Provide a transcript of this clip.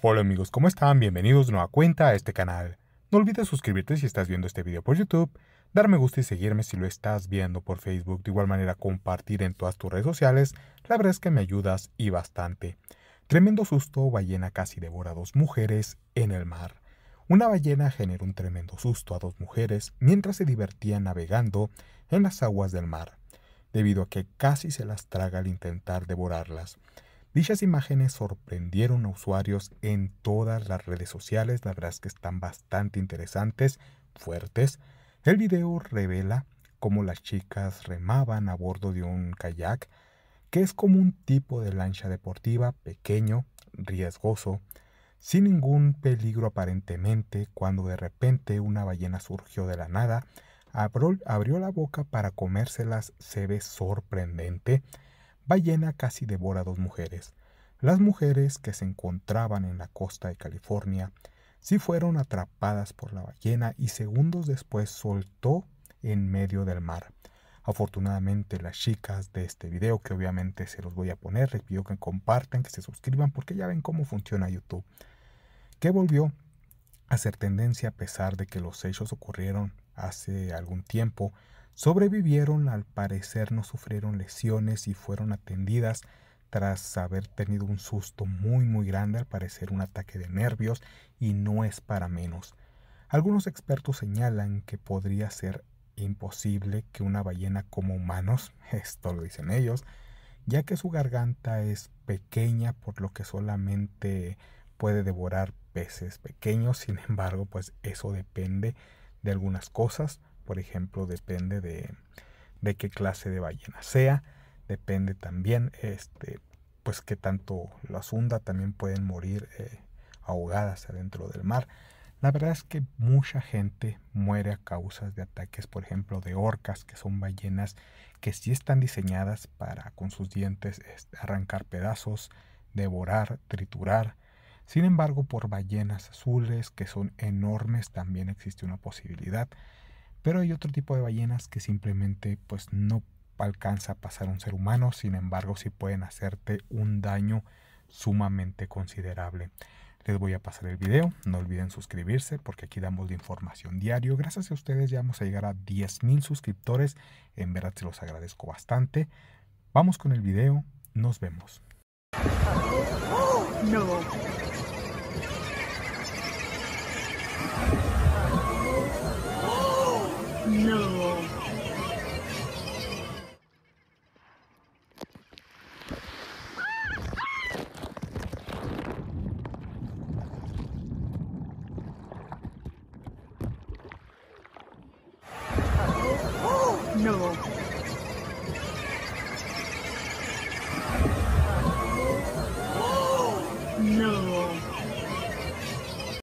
Hola amigos, ¿cómo están? Bienvenidos nueva cuenta a este canal. No olvides suscribirte si estás viendo este video por YouTube, dar me gusta y seguirme si lo estás viendo por Facebook, de igual manera compartir en todas tus redes sociales, la verdad es que me ayudas y bastante. Tremendo susto, ballena casi devora a dos mujeres en el mar. Una ballena generó un tremendo susto a dos mujeres mientras se divertían navegando en las aguas del mar, debido a que casi se las traga al intentar devorarlas. Dichas imágenes sorprendieron a usuarios en todas las redes sociales, la verdad es que están bastante interesantes, fuertes. El video revela cómo las chicas remaban a bordo de un kayak, que es como un tipo de lancha deportiva pequeño, riesgoso, sin ningún peligro aparentemente, cuando de repente una ballena surgió de la nada, abrió, abrió la boca para comérselas, se ve sorprendente ballena casi devora dos mujeres. Las mujeres que se encontraban en la costa de California sí fueron atrapadas por la ballena y segundos después soltó en medio del mar. Afortunadamente las chicas de este video, que obviamente se los voy a poner, les pido que compartan, que se suscriban, porque ya ven cómo funciona YouTube, que volvió a ser tendencia a pesar de que los hechos ocurrieron hace algún tiempo, Sobrevivieron, al parecer no sufrieron lesiones y fueron atendidas tras haber tenido un susto muy muy grande, al parecer un ataque de nervios y no es para menos. Algunos expertos señalan que podría ser imposible que una ballena como humanos, esto lo dicen ellos, ya que su garganta es pequeña por lo que solamente puede devorar peces pequeños, sin embargo pues eso depende de algunas cosas por ejemplo, depende de, de qué clase de ballena sea, depende también, este, pues qué tanto las hunda, también pueden morir eh, ahogadas adentro del mar. La verdad es que mucha gente muere a causas de ataques, por ejemplo, de orcas, que son ballenas que sí están diseñadas para con sus dientes arrancar pedazos, devorar, triturar. Sin embargo, por ballenas azules, que son enormes, también existe una posibilidad. Pero hay otro tipo de ballenas que simplemente pues no alcanza a pasar un ser humano, sin embargo sí pueden hacerte un daño sumamente considerable. Les voy a pasar el video, no olviden suscribirse porque aquí damos la información diario. Gracias a ustedes ya vamos a llegar a 10.000 suscriptores, en verdad se los agradezco bastante. Vamos con el video, nos vemos. meu louco.